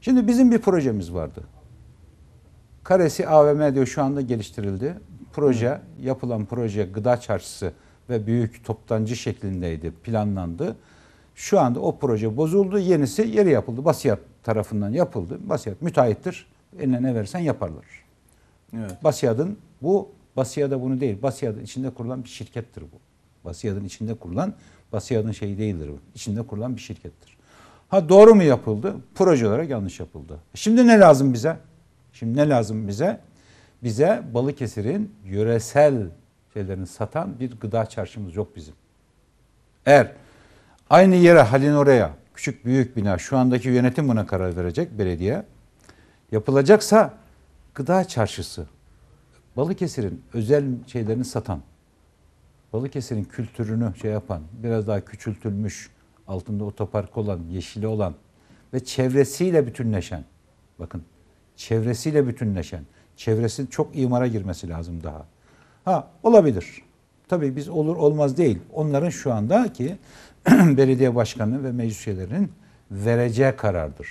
Şimdi bizim bir projemiz vardı. Karesi AVM diyor şu anda geliştirildi. Proje, yapılan proje gıda çarşısı ve büyük toptancı şeklindeydi, planlandı. Şu anda o proje bozuldu, yenisi yeri yapıldı. Basiyat tarafından yapıldı. Basiyat müteahhittir. Eline ne versen yaparlar. Evet. Basiyad'ın bu, Basiyad'a bunu değil, Basiyatın içinde kurulan bir şirkettir bu. Basiyatın içinde kurulan, Basiyatın şeyi değildir bu. İçinde kurulan bir şirkettir. Ha doğru mu yapıldı? Proje olarak yanlış yapıldı. Şimdi ne lazım bize? Şimdi ne lazım bize? Bize Balıkesir'in yöresel şeylerini satan bir gıda çarşımız yok bizim. Eğer aynı yere halin oraya küçük büyük bina şu andaki yönetim buna karar verecek belediye yapılacaksa gıda çarşısı Balıkesir'in özel şeylerini satan Balıkesir'in kültürünü şey yapan biraz daha küçültülmüş altında otopark olan, yeşili olan ve çevresiyle bütünleşen, bakın çevresiyle bütünleşen, çevresinin çok imara girmesi lazım daha. Ha olabilir. Tabii biz olur olmaz değil. Onların şu anda ki belediye başkanı ve meclis üyelerinin vereceği karardır.